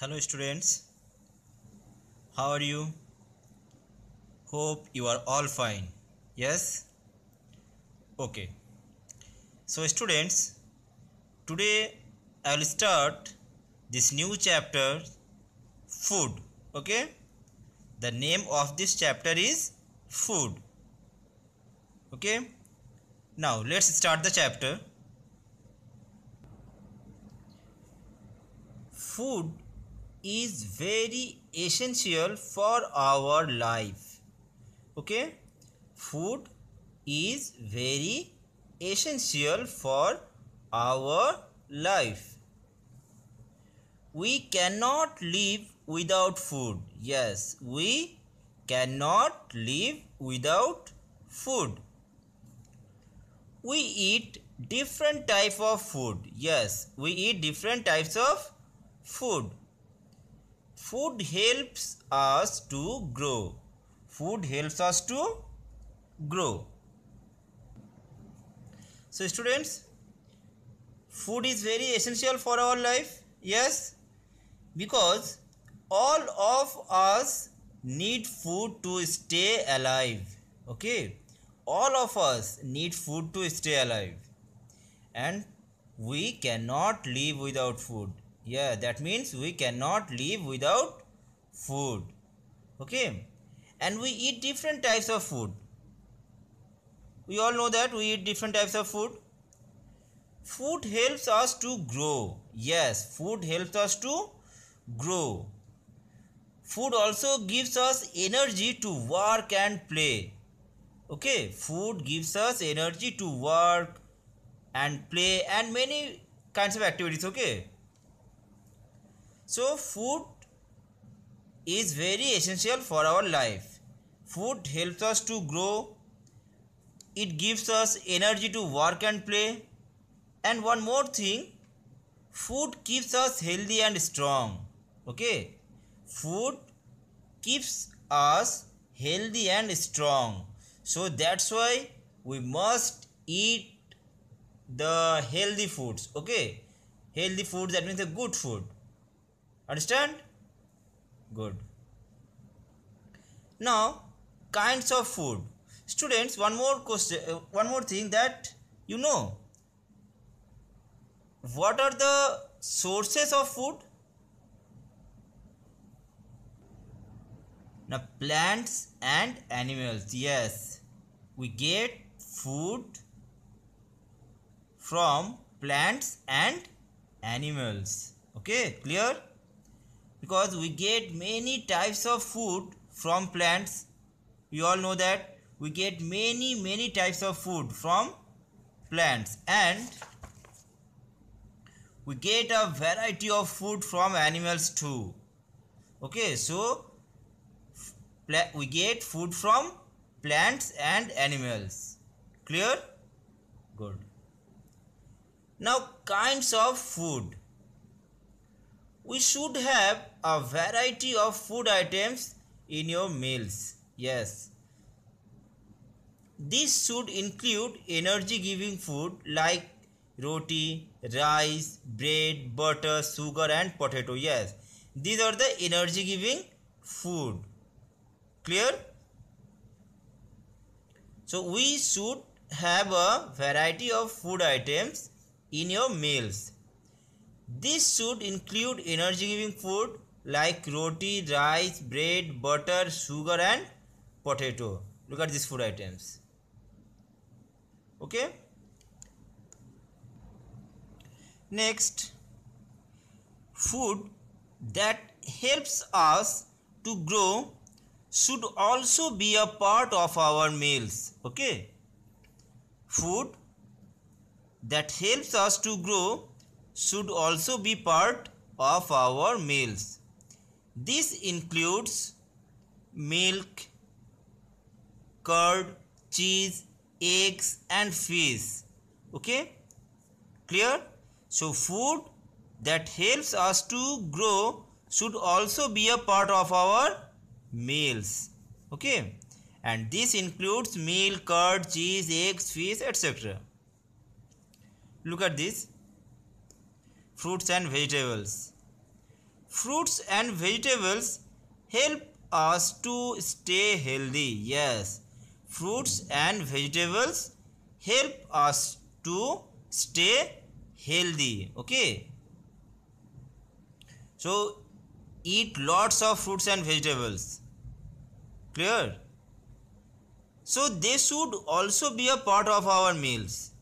hello students how are you hope you are all fine yes okay so students today i will start this new chapter food okay the name of this chapter is food okay now let's start the chapter food is very essential for our life okay food is very essential for our life we cannot live without food yes we cannot live without food we eat different type of food yes we eat different types of food food helps us to grow. Food helps us to grow. So students, food is very essential for our life. Yes, because all of us need food to stay alive. Okay, all of us need food to stay alive. And we cannot live without food yeah that means we cannot live without food okay and we eat different types of food we all know that we eat different types of food food helps us to grow yes food helps us to grow food also gives us energy to work and play okay food gives us energy to work and play and many kinds of activities okay so, food is very essential for our life. Food helps us to grow, it gives us energy to work and play. And one more thing, food keeps us healthy and strong. Okay, food keeps us healthy and strong. So, that's why we must eat the healthy foods. Okay, healthy foods that means the good food understand good now kinds of food students one more question uh, one more thing that you know what are the sources of food now plants and animals yes we get food from plants and animals okay clear because we get many types of food from plants you all know that we get many many types of food from plants and we get a variety of food from animals too okay so we get food from plants and animals clear good now kinds of food we should have a variety of food items in your meals. Yes. This should include energy giving food like roti, rice, bread, butter, sugar, and potato. Yes, these are the energy giving food. Clear? So, we should have a variety of food items in your meals. This should include energy giving food like roti, rice, bread, butter, sugar and potato. Look at these food items. Okay. Next, food that helps us to grow should also be a part of our meals. Okay. Food that helps us to grow should also be part of our meals. This includes milk, curd, cheese, eggs and fish. Okay? Clear? So food that helps us to grow should also be a part of our meals. Okay? And this includes milk, curd, cheese, eggs, fish, etc. Look at this fruits and vegetables. Fruits and vegetables help us to stay healthy. Yes, fruits and vegetables help us to stay healthy. Okay. So, eat lots of fruits and vegetables. Clear? So, they should also be a part of our meals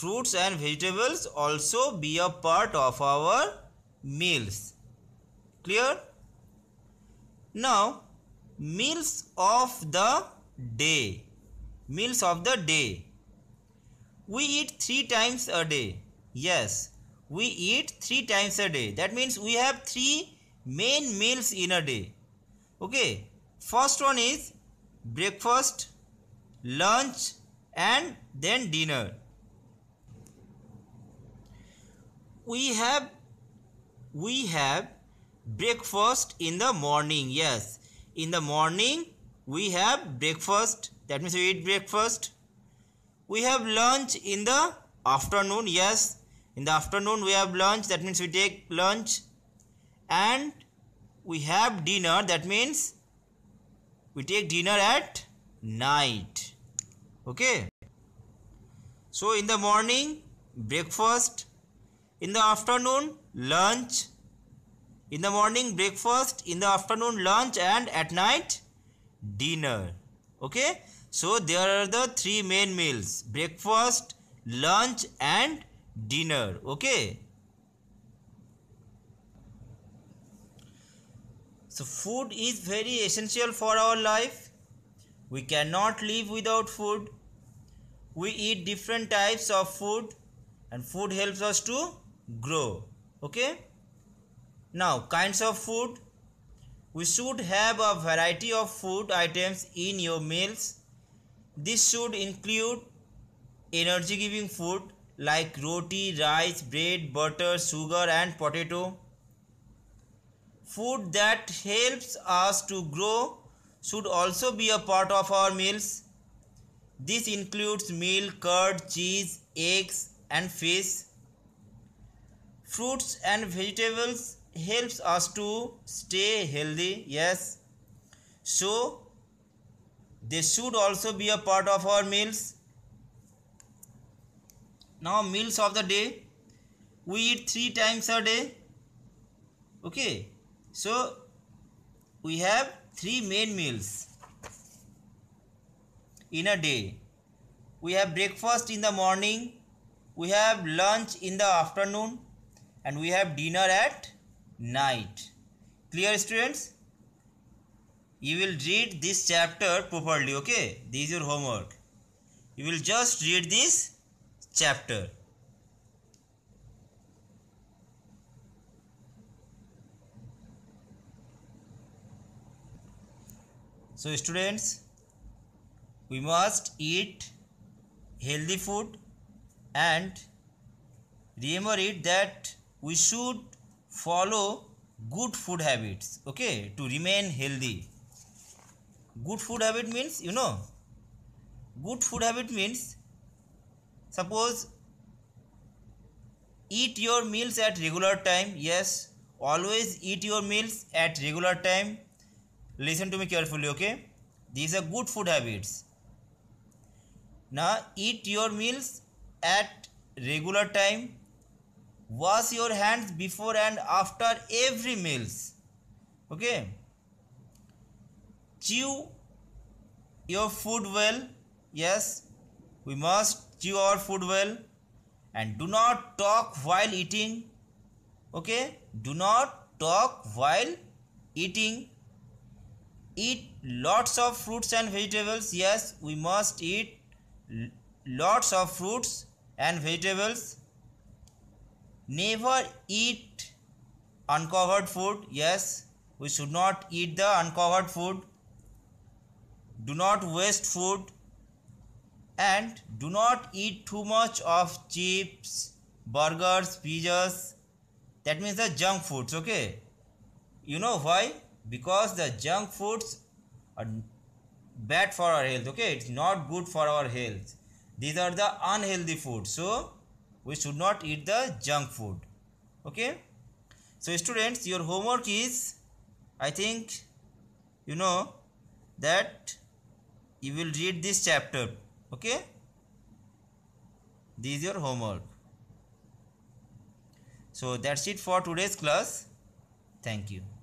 fruits and vegetables also be a part of our meals. Clear? Now, meals of the day. Meals of the day. We eat three times a day. Yes, we eat three times a day. That means we have three main meals in a day. Okay, first one is breakfast, lunch, and then dinner. we have we have breakfast in the morning yes in the morning we have breakfast that means we eat breakfast we have lunch in the afternoon yes in the afternoon we have lunch that means we take lunch and we have dinner that means we take dinner at night okay so in the morning breakfast in the afternoon lunch in the morning breakfast in the afternoon lunch and at night dinner okay so there are the three main meals breakfast lunch and dinner okay so food is very essential for our life we cannot live without food we eat different types of food and food helps us to grow okay now kinds of food we should have a variety of food items in your meals this should include energy giving food like roti rice bread butter sugar and potato food that helps us to grow should also be a part of our meals this includes milk curd cheese eggs and fish fruits and vegetables helps us to stay healthy yes so they should also be a part of our meals now meals of the day we eat three times a day okay so we have three main meals in a day we have breakfast in the morning we have lunch in the afternoon and we have dinner at night clear students you will read this chapter properly okay this is your homework you will just read this chapter so students we must eat healthy food and remember it that we should follow good food habits okay to remain healthy good food habit means you know good food habit means suppose eat your meals at regular time yes always eat your meals at regular time listen to me carefully okay these are good food habits now eat your meals at regular time wash your hands before and after every meals okay chew your food well yes we must chew our food well and do not talk while eating okay do not talk while eating eat lots of fruits and vegetables yes we must eat lots of fruits and vegetables never eat uncovered food yes we should not eat the uncovered food do not waste food and do not eat too much of chips burgers pizzas that means the junk foods okay you know why because the junk foods are bad for our health okay it's not good for our health these are the unhealthy foods so we should not eat the junk food okay so students your homework is i think you know that you will read this chapter okay this is your homework so that's it for today's class thank you